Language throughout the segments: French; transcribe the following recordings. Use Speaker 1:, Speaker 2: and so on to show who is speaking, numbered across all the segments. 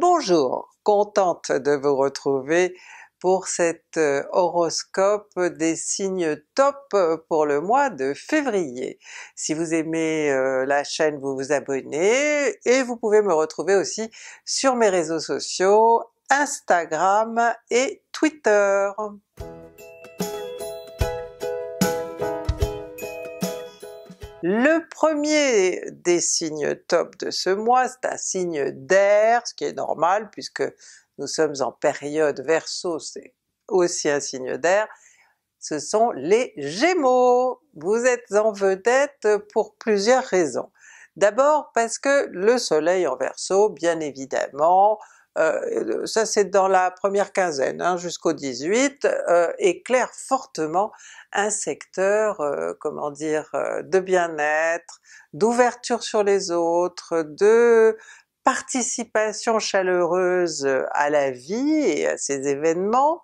Speaker 1: Bonjour, contente de vous retrouver pour cet euh, horoscope des signes top pour le mois de février. Si vous aimez euh, la chaîne, vous vous abonnez et vous pouvez me retrouver aussi sur mes réseaux sociaux Instagram et Twitter. Le premier des signes top de ce mois, c'est un signe d'air, ce qui est normal puisque nous sommes en période Verseau, c'est aussi un signe d'air, ce sont les Gémeaux! Vous êtes en vedette pour plusieurs raisons. D'abord parce que le soleil en Verseau, bien évidemment, euh, ça c'est dans la première quinzaine hein, jusqu'au 18, euh, éclaire fortement un secteur, euh, comment dire, euh, de bien-être, d'ouverture sur les autres, de participation chaleureuse à la vie et à ses événements,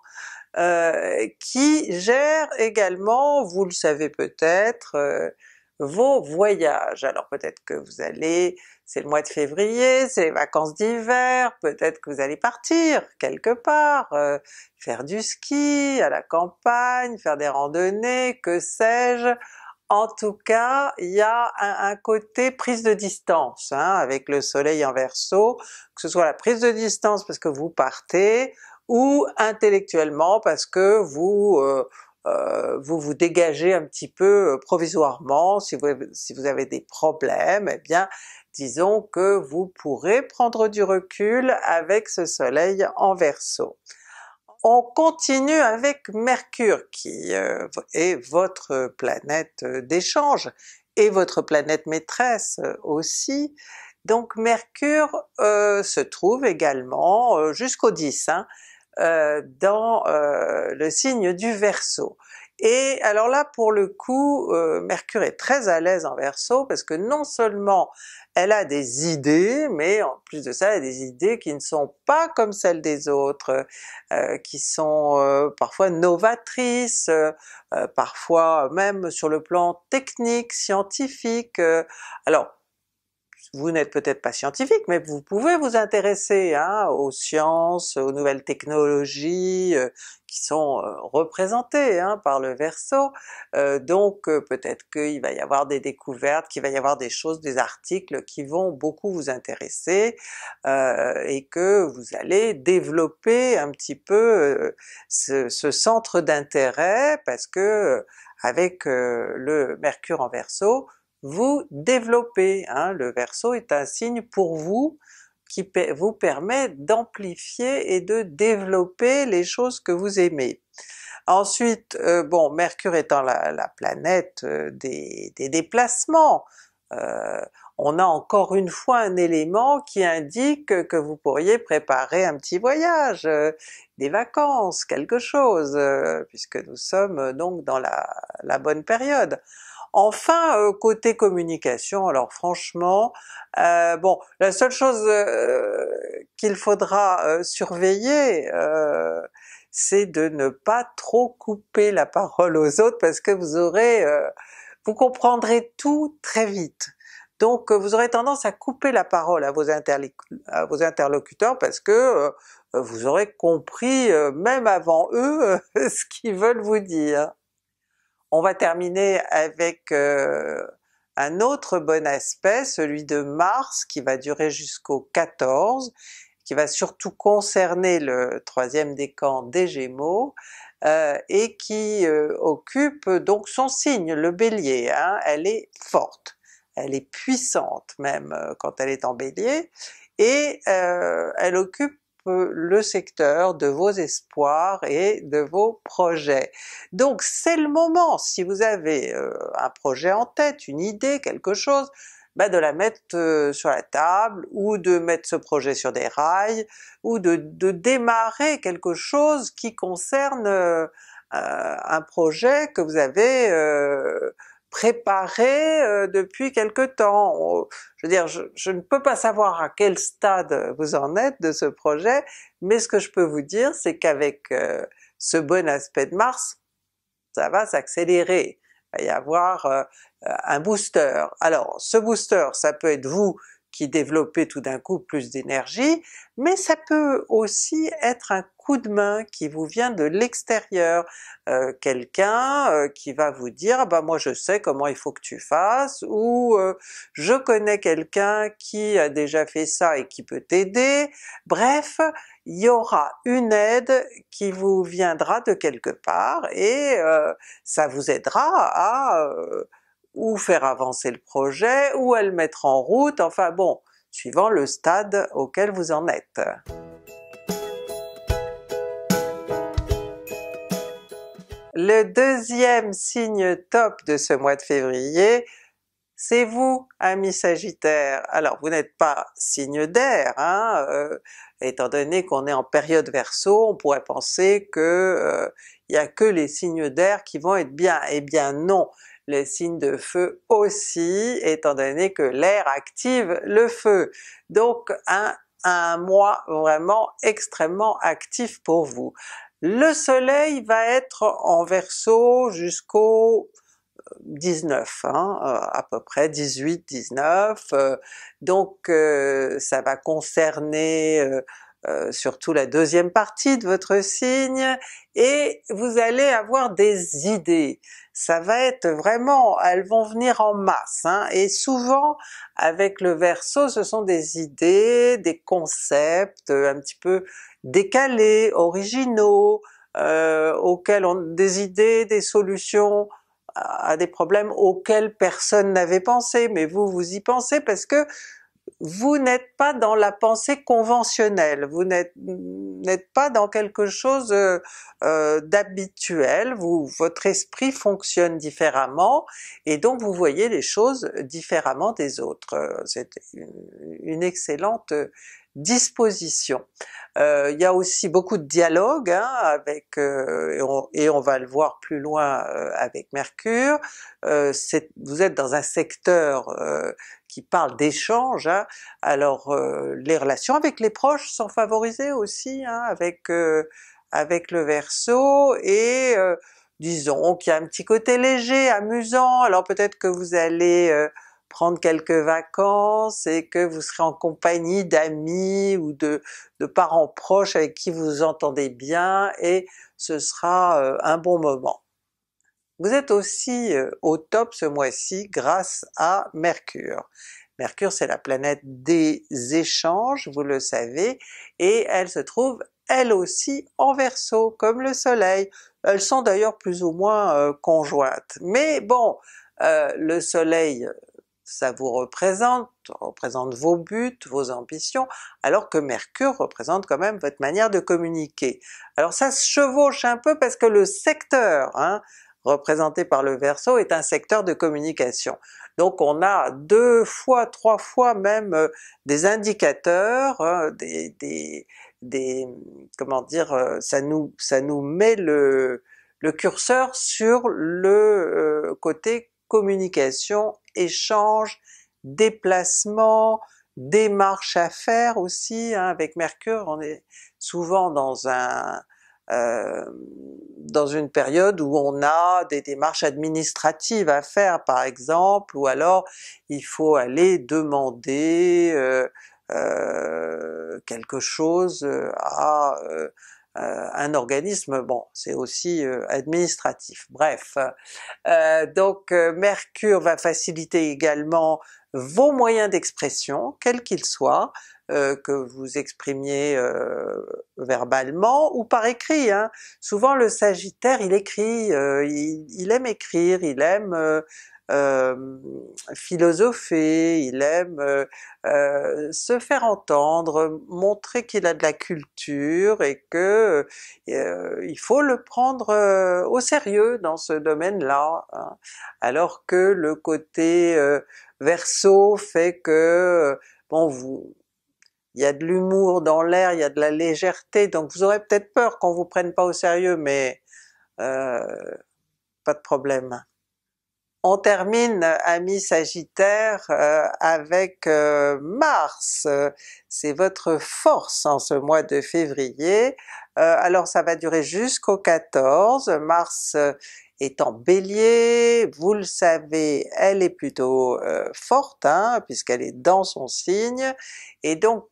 Speaker 1: qui gère également, vous le savez peut-être, vos voyages. Alors peut-être que vous allez c'est le mois de février, c'est les vacances d'hiver, peut-être que vous allez partir quelque part, euh, faire du ski à la campagne, faire des randonnées, que sais-je, en tout cas, il y a un, côté prise de distance hein, avec le soleil en Verseau, que ce soit la prise de distance parce que vous partez, ou intellectuellement parce que vous euh, euh, vous vous dégagez un petit peu euh, provisoirement, si vous, avez des problèmes, eh bien disons que vous pourrez prendre du recul avec ce soleil en Verseau. On continue avec Mercure qui euh, est votre planète d'échange et votre planète maîtresse aussi. Donc Mercure se trouve également jusqu'au 10, euh, dans euh, le signe du Verseau. Et alors là pour le coup, euh, Mercure est très à l'aise en Verseau parce que non seulement elle a des idées, mais en plus de ça elle a des idées qui ne sont pas comme celles des autres, euh, qui sont euh, parfois novatrices, parfois même sur le plan technique, scientifique. alors vous n'êtes peut-être pas scientifique, mais vous pouvez vous intéresser hein, aux sciences, aux nouvelles technologies euh, qui sont euh, représentées hein, par le Verseau, euh, donc peut-être qu'il va y avoir des découvertes, qu'il va y avoir des choses, des articles qui vont beaucoup vous intéresser et que vous allez développer un petit peu ce, ce, centre d'intérêt parce que avec le Mercure en Verseau, vous développez. Hein. le Verseau est un signe pour vous qui vous permet d'amplifier et de développer les choses que vous aimez. Ensuite, euh, bon, Mercure étant la, planète euh, des, déplacements, euh, on a encore une fois un élément qui indique que vous pourriez préparer un petit voyage, des vacances, quelque chose, puisque nous sommes donc dans la bonne période. Enfin euh, côté communication, alors franchement, euh, bon la seule chose euh, qu'il faudra surveiller c'est de ne pas trop couper la parole aux autres parce que vous aurez, vous comprendrez tout très vite. Donc vous aurez tendance à couper la parole à vos, interlocuteurs parce que vous aurez compris même avant eux ce qu'ils veulent vous dire. On va terminer avec euh, un autre bon aspect, celui de Mars qui va durer jusqu'au 14, qui va surtout concerner le troisième décan des Gémeaux, euh, et qui euh, occupe donc son signe, le Bélier. Hein. elle est forte, elle est puissante même quand elle est en Bélier, et elle occupe le secteur de vos espoirs et de vos projets. Donc c'est le moment, si vous avez euh, un projet en tête, une idée, quelque chose, bah, de la mettre euh, sur la table, ou de mettre ce projet sur des rails, ou de démarrer quelque chose qui concerne euh, un projet que vous avez préparé euh, depuis quelque temps. Oh, je veux dire, je, ne peux pas savoir à quel stade vous en êtes de ce projet, mais ce que je peux vous dire, c'est qu'avec euh, ce bon aspect de Mars, ça va s'accélérer, il va y avoir euh, un booster. Alors ce booster, ça peut être vous qui développez tout d'un coup plus d'énergie, mais ça peut aussi être un coup de main qui vous vient de l'extérieur, euh, quelqu'un euh, qui va vous dire bah moi je sais comment il faut que tu fasses, ou euh, je connais quelqu'un qui a déjà fait ça et qui peut t'aider, bref il y aura une aide qui vous viendra de quelque part et ça vous aidera à ou faire avancer le projet, ou à le mettre en route, enfin bon, suivant le stade auquel vous en êtes. Le deuxième signe top de ce mois de février, c'est vous, amis Sagittaire. Alors vous n'êtes pas signe d'air, hein, euh, étant donné qu'on est en période Verseau, on pourrait penser que il euh, n'y a que les signes d'air qui vont être bien. Eh bien non, les signes de feu aussi, étant donné que l'air active le feu. Donc un mois vraiment extrêmement actif pour vous. Le soleil va être en verso jusqu'au 19, euh, hein, euh, à peu près 18-19, euh, donc ça va concerner euh, surtout la deuxième partie de votre signe, et vous allez avoir des idées. Ça va être vraiment, elles vont venir en masse, hein. et souvent avec le Verseau, ce sont des idées, des concepts euh, un petit peu décalés, originaux, euh, auxquels on des idées, des solutions à des problèmes auxquels personne n'avait pensé, mais vous vous y pensez parce que vous n'êtes pas dans la pensée conventionnelle, vous n'êtes pas dans quelque chose euh, euh, d'habituel, votre esprit fonctionne différemment et donc vous voyez les choses différemment des autres. C'est une excellente disposition. Euh, il y a aussi beaucoup de dialogue hein, avec, et, on, va le voir plus loin avec Mercure, vous êtes dans un secteur qui parle d'échange, hein. alors euh, les relations avec les proches sont favorisées aussi hein, avec euh, avec le Verseau et euh, disons qu'il y a un petit côté léger, amusant, alors peut-être que vous allez prendre quelques vacances et que vous serez en compagnie d'amis ou de, de, parents proches avec qui vous entendez bien et ce sera un bon moment. Vous êtes aussi euh, au top ce mois-ci grâce à Mercure. Mercure c'est la planète des échanges, vous le savez, et elle se trouve elle aussi en Verseau, comme le Soleil. Elles sont d'ailleurs plus ou moins euh, conjointes. Mais bon, euh, le Soleil ça vous représente, représente vos buts, vos ambitions, alors que Mercure représente quand même votre manière de communiquer. Alors ça se chevauche un peu parce que le secteur hein, représenté par le Verseau, est un secteur de communication. Donc on a deux fois, trois fois même euh, des indicateurs, hein, des, des, comment dire, euh, ça nous, ça nous met le, curseur sur le euh, côté communication, échange, déplacement, démarche à faire aussi, hein. avec Mercure on est souvent dans un, euh, dans une période où on a des démarches administratives à faire par exemple, ou alors il faut aller demander euh, euh, quelque chose à un organisme, bon c'est aussi administratif, bref. donc Mercure va faciliter également vos moyens d'expression, quels qu'ils soient, euh, que vous exprimiez euh, verbalement ou par écrit. Hein. Souvent le Sagittaire il écrit, euh, il, aime écrire, il aime philosopher, il aime se faire entendre, montrer qu'il a de la culture et que il faut le prendre au sérieux dans ce domaine-là, hein. alors que le côté verso fait que bon vous il y a de l'humour dans l'air, il y a de la légèreté, donc vous aurez peut-être peur qu'on vous prenne pas au sérieux, mais euh, pas de problème. On termine, amis Sagittaire, euh, avec euh, Mars. C'est votre force en ce mois de février. Euh, alors ça va durer jusqu'au 14, Mars euh, est en Bélier, vous le savez, elle est plutôt euh, forte, hein, puisqu'elle est dans son signe, et donc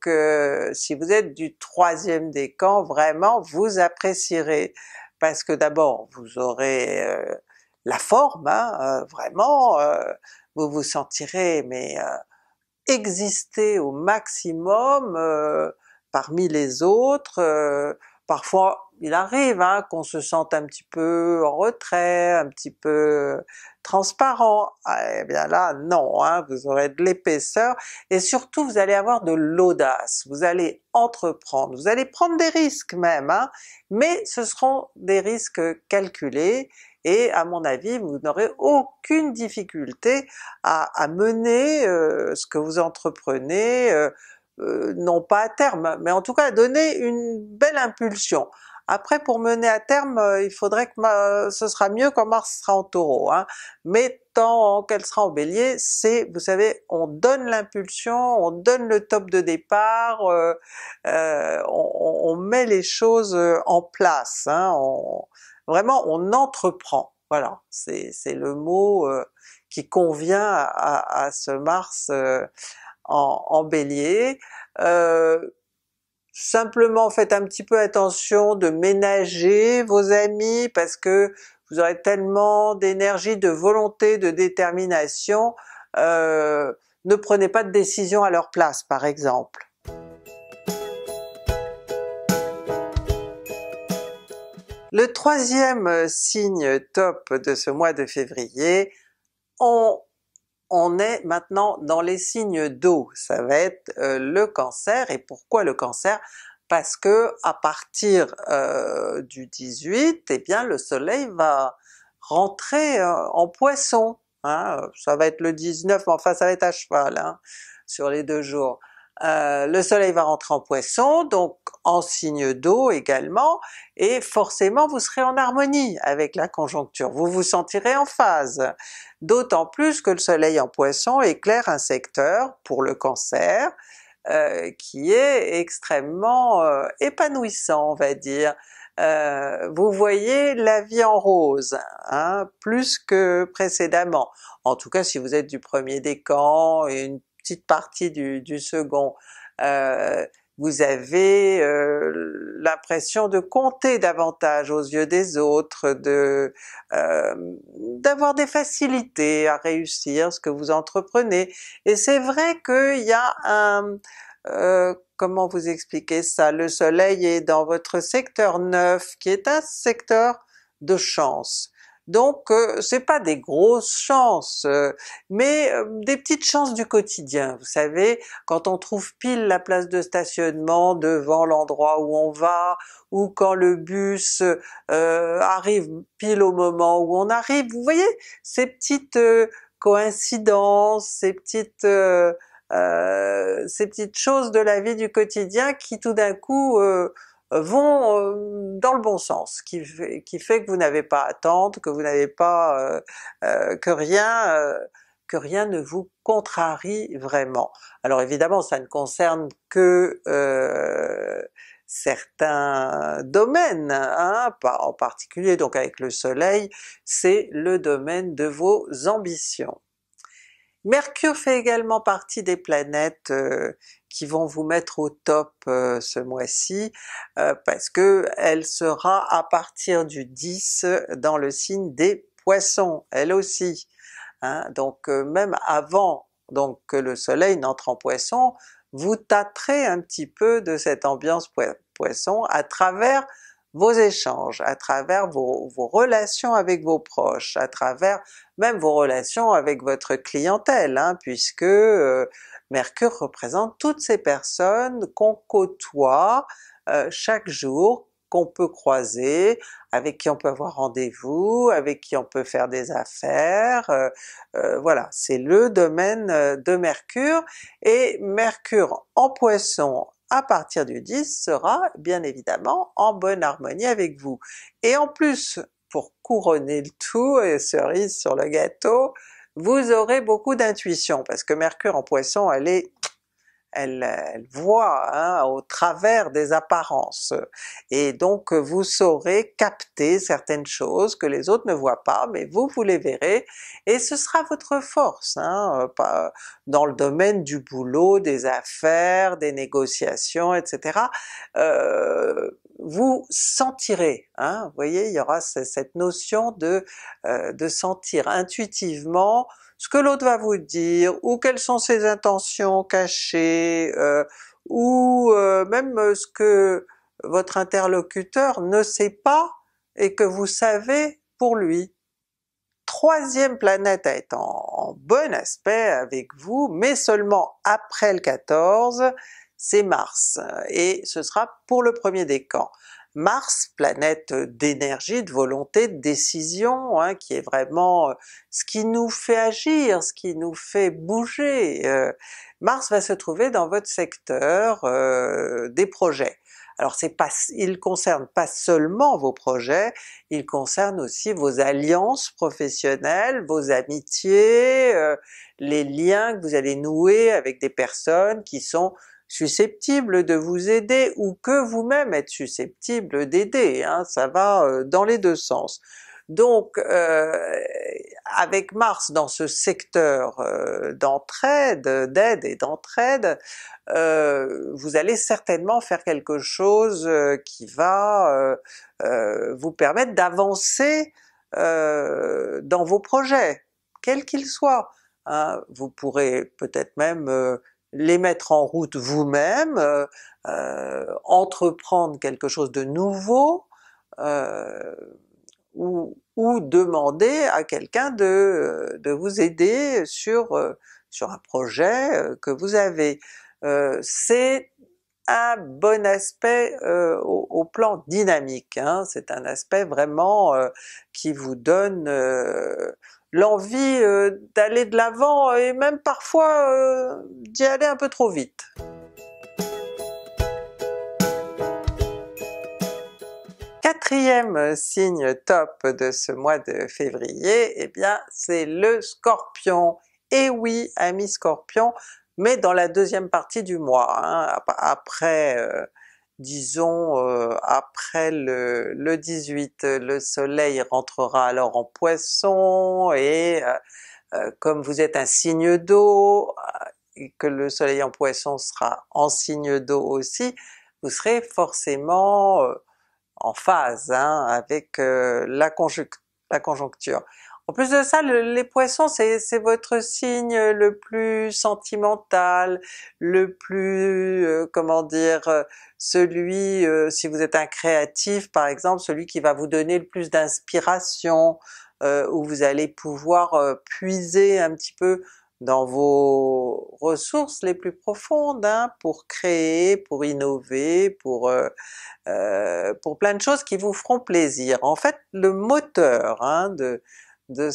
Speaker 1: si vous êtes du troisième décan, vraiment vous apprécierez, parce que d'abord vous aurez la forme, hein, vraiment, vous vous sentirez mais exister au maximum parmi les autres, Parfois il arrive hein, qu'on se sente un petit peu en retrait, un petit peu transparent, ah, eh bien là non, hein, vous aurez de l'épaisseur et surtout vous allez avoir de l'audace, vous allez entreprendre, vous allez prendre des risques même, hein. mais ce seront des risques calculés et à mon avis vous n'aurez aucune difficulté à, à mener euh, ce que vous entreprenez, euh, euh, non pas à terme, mais en tout cas donner une belle impulsion. Après pour mener à terme, euh, il faudrait que ce sera mieux quand Mars sera en Taureau, hein. mais tant qu'elle sera en Bélier, c'est, vous savez, on donne l'impulsion, on donne le top de départ, euh, on, met les choses en place, hein, vraiment on entreprend, voilà, c'est le mot qui convient à, ce Mars en, Bélier. Euh, simplement faites un petit peu attention de ménager vos amis parce que vous aurez tellement d'énergie, de volonté, de détermination, euh, ne prenez pas de décision à leur place par exemple. Le troisième signe top de ce mois de février, on on est maintenant dans les signes d'eau, ça va être euh, le cancer, et pourquoi le cancer? Parce que à partir euh, du 18, eh bien le soleil va rentrer euh, en poisson, hein. ça va être le 19, enfin ça va être à cheval hein, sur les deux jours. Euh, le soleil va rentrer en poisson, donc en signe d'eau également, et forcément vous serez en harmonie avec la conjoncture, vous vous sentirez en phase, d'autant plus que le soleil en poisson éclaire un secteur pour le cancer euh, qui est extrêmement euh, épanouissant on va dire. vous voyez la vie en rose, hein, plus que précédemment. En tout cas si vous êtes du premier décan et une petite partie du, second, euh, vous avez euh, l'impression de compter davantage aux yeux des autres, de euh, d'avoir des facilités à réussir ce que vous entreprenez. Et c'est vrai qu'il y a un... comment vous expliquer ça? Le soleil est dans votre secteur 9, qui est un secteur de chance. Donc euh, c'est pas des grosses chances, euh, mais euh, des petites chances du quotidien. Vous savez, quand on trouve pile la place de stationnement devant l'endroit où on va, ou quand le bus euh, arrive pile au moment où on arrive, vous voyez ces petites coïncidences, ces petites ces petites choses de la vie du quotidien qui tout d'un coup vont euh, dans le bon sens, qui, fait, que vous n'avez pas à attendre, que vous n'avez pas... Euh, euh, que rien que rien ne vous contrarie vraiment. Alors évidemment ça ne concerne que certains domaines, hein, en particulier donc avec le soleil, c'est le domaine de vos ambitions. Mercure fait également partie des planètes qui vont vous mettre au top euh, ce mois-ci, euh, parce que elle sera à partir du 10 dans le signe des Poissons, elle aussi. Hein. donc euh, même avant donc que le soleil n'entre en Poisson, vous tâtrez un petit peu de cette ambiance Poisson à travers vos échanges, à travers vos, vos, relations avec vos proches, à travers même vos relations avec votre clientèle, hein, puisque Mercure représente toutes ces personnes qu'on côtoie euh, chaque jour, qu'on peut croiser, avec qui on peut avoir rendez-vous, avec qui on peut faire des affaires, euh, euh, voilà, c'est le domaine de Mercure, et Mercure en Poisson à partir du 10 sera bien évidemment en bonne harmonie avec vous. Et en plus, pour couronner le tout et cerise sur le gâteau, vous aurez beaucoup d'intuition, parce que Mercure en Poisson, elle est elle, voit hein, au travers des apparences, et donc vous saurez capter certaines choses que les autres ne voient pas, mais vous, vous les verrez, et ce sera votre force, hein, dans le domaine du boulot, des affaires, des négociations, etc vous sentirez, hein, vous voyez, il y aura cette notion de, euh, de sentir intuitivement ce que l'autre va vous dire, ou quelles sont ses intentions cachées, euh, ou euh, même ce que votre interlocuteur ne sait pas et que vous savez pour lui. Troisième planète à être en bon aspect avec vous, mais seulement après le 14, c'est Mars, euh, et ce sera pour le premier décan. Mars, planète d'énergie, de volonté, de décision, hein, qui est vraiment euh, ce qui nous fait agir, ce qui nous fait bouger. Euh, Mars va se trouver dans votre secteur des projets. Alors c'est pas, il concerne pas seulement vos projets, il concerne aussi vos alliances professionnelles, vos amitiés, les liens que vous allez nouer avec des personnes qui sont susceptible de vous aider ou que vous-même êtes susceptible d'aider, hein, ça va euh, dans les deux sens. Donc euh, avec Mars dans ce secteur euh, d'entraide, d'aide et d'entraide, vous allez certainement faire quelque chose qui va vous permettre d'avancer dans vos projets, quels qu'ils soient. Hein. Vous pourrez peut-être même les mettre en route vous-même, euh, euh, entreprendre quelque chose de nouveau, euh, ou, ou, demander à quelqu'un de, de, vous aider sur, sur un projet que vous avez. c'est un bon aspect euh, au, plan dynamique, hein. c'est un aspect vraiment euh, qui vous donne euh, l'envie d'aller de l'avant et même parfois d'y aller un peu trop vite. Quatrième signe top de ce mois de février, et eh bien c'est le Scorpion. Et eh oui, ami Scorpion, mais dans la deuxième partie du mois, hein, après euh, disons euh, après le, 18, le soleil rentrera alors en poisson et euh, comme vous êtes un signe d'eau, que le soleil en poisson sera en signe d'eau aussi, vous serez forcément en phase hein, avec la conjoncture. En plus de ça, les poissons, c'est votre signe le plus sentimental, le plus, euh, comment dire, euh, celui, euh, si vous êtes un créatif par exemple, celui qui va vous donner le plus d'inspiration, où vous allez pouvoir puiser un petit peu dans vos ressources les plus profondes hein, pour créer, pour innover, pour pour plein de choses qui vous feront plaisir. En fait, le moteur hein, de de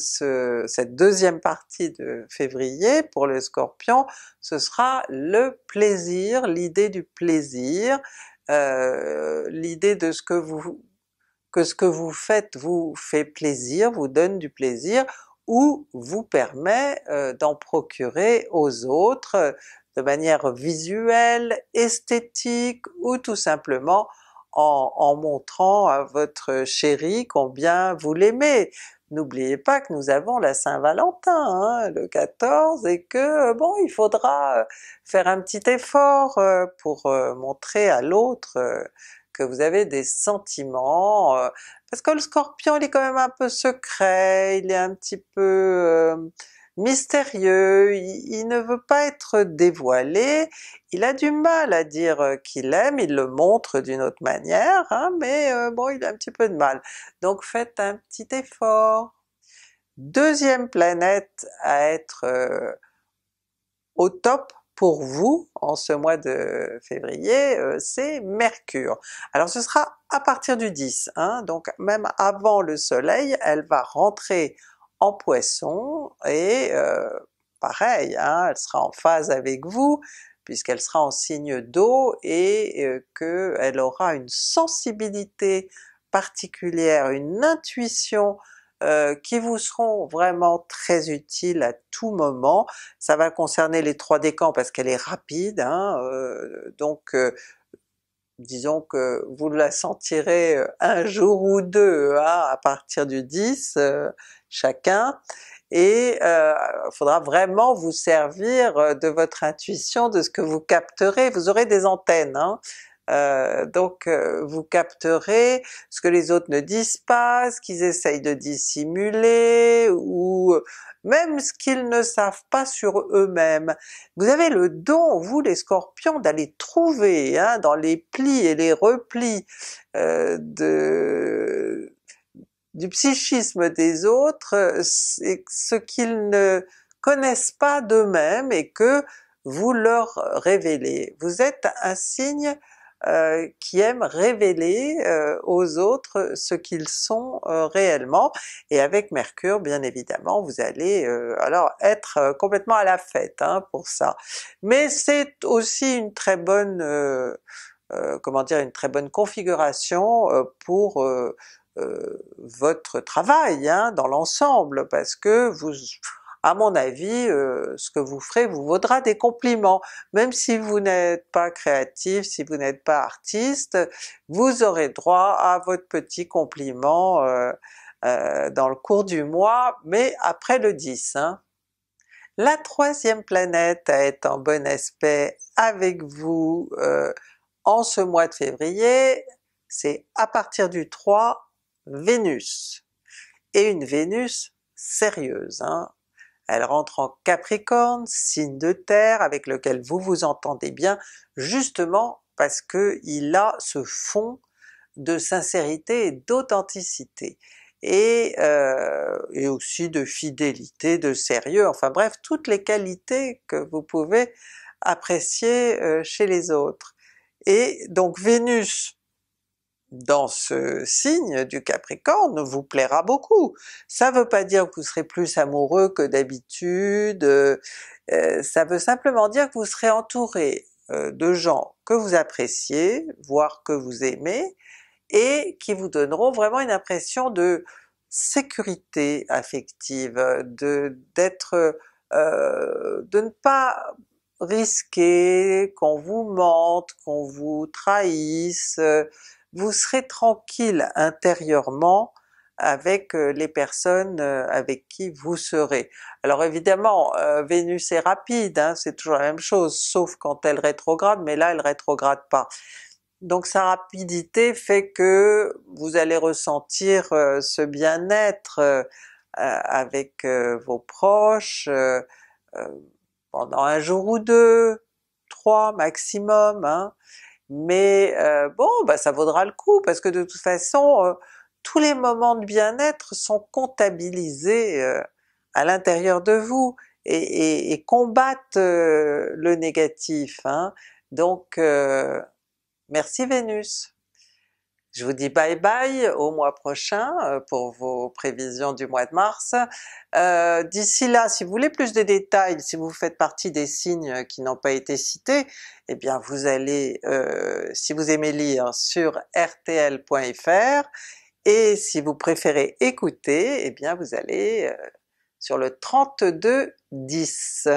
Speaker 1: cette deuxième partie de février pour le Scorpion, ce sera le plaisir, l'idée du plaisir, euh, l'idée de ce que vous que ce que vous faites vous fait plaisir, vous donne du plaisir, ou vous permet euh, d'en procurer aux autres euh, de manière visuelle, esthétique, ou tout simplement en, montrant à votre chéri combien vous l'aimez. N'oubliez pas que nous avons la Saint-Valentin hein, le 14 et que bon il faudra euh, faire un petit effort euh, pour euh, montrer à l'autre que vous avez des sentiments, parce que le Scorpion il est quand même un peu secret, il est un petit peu mystérieux, il, ne veut pas être dévoilé, il a du mal à dire euh, qu'il aime, il le montre d'une autre manière, hein, mais euh, bon il a un petit peu de mal. Donc faites un petit effort. Deuxième planète à être euh, au top pour vous en ce mois de février, c'est Mercure. Alors ce sera à partir du 10, hein. donc même avant le soleil, elle va rentrer en Poisson, et euh, pareil, hein, elle sera en phase avec vous, puisqu'elle sera en signe d'eau, et euh, qu'elle aura une sensibilité particulière, une intuition euh, qui vous seront vraiment très utiles à tout moment. Ça va concerner les trois décans parce qu'elle est rapide, hein, donc disons que vous la sentirez euh, un jour ou deux hein, à partir du 10 euh, chacun, et il euh, faudra vraiment vous servir de votre intuition, de ce que vous capterez, vous aurez des antennes, hein. Euh, donc euh, vous capterez ce que les autres ne disent pas, ce qu'ils essayent de dissimuler, ou même ce qu'ils ne savent pas sur eux-mêmes. Vous avez le don, vous les scorpions, d'aller trouver hein, dans les plis et les replis euh, de, du psychisme des autres, ce qu'ils ne connaissent pas d'eux-mêmes et que vous leur révélez. Vous êtes un signe euh, qui aiment révéler euh, aux autres ce qu'ils sont euh, réellement, et avec Mercure bien évidemment vous allez alors être complètement à la fête hein, pour ça. Mais c'est aussi une très bonne comment dire, une très bonne configuration pour votre travail hein, dans l'ensemble, parce que vous à mon avis, euh, ce que vous ferez vous vaudra des compliments. Même si vous n'êtes pas créatif, si vous n'êtes pas artiste, vous aurez droit à votre petit compliment euh, euh, dans le cours du mois, mais après le 10. Hein. La troisième planète à être en bon aspect avec vous en ce mois de février, c'est à partir du 3, Vénus. Et une Vénus sérieuse, hein. Elle rentre en Capricorne, signe de terre avec lequel vous vous entendez bien, justement parce qu'il a ce fond de sincérité et d'authenticité, et, euh, et, aussi de fidélité, de sérieux, enfin bref, toutes les qualités que vous pouvez apprécier euh, chez les autres. Et donc Vénus dans ce signe du Capricorne vous plaira beaucoup. Ça ne veut pas dire que vous serez plus amoureux que d'habitude, euh, euh, ça veut simplement dire que vous serez entouré euh, de gens que vous appréciez, voire que vous aimez, et qui vous donneront vraiment une impression de sécurité affective, de d'être de ne pas risquer qu'on vous mente, qu'on vous trahisse, vous serez tranquille intérieurement avec euh, les personnes euh, avec qui vous serez. Alors évidemment, euh, Vénus est rapide, hein, c'est toujours la même chose, sauf quand elle rétrograde, mais là elle rétrograde pas. Donc sa rapidité fait que vous allez ressentir ce bien-être avec vos proches pendant un jour ou deux, trois maximum, hein. Mais euh, bon, bah ça vaudra le coup, parce que de toute façon, euh, tous les moments de bien-être sont comptabilisés euh, à l'intérieur de vous, et, combattent le négatif. Hein. Donc merci Vénus! Je vous dis bye bye au mois prochain euh, pour vos prévisions du mois de mars. Euh, d'ici là, si vous voulez plus de détails, si vous faites partie des signes qui n'ont pas été cités, eh bien vous allez, euh, si vous aimez lire, sur rtl.fr, et si vous préférez écouter, eh bien vous allez sur le 3210.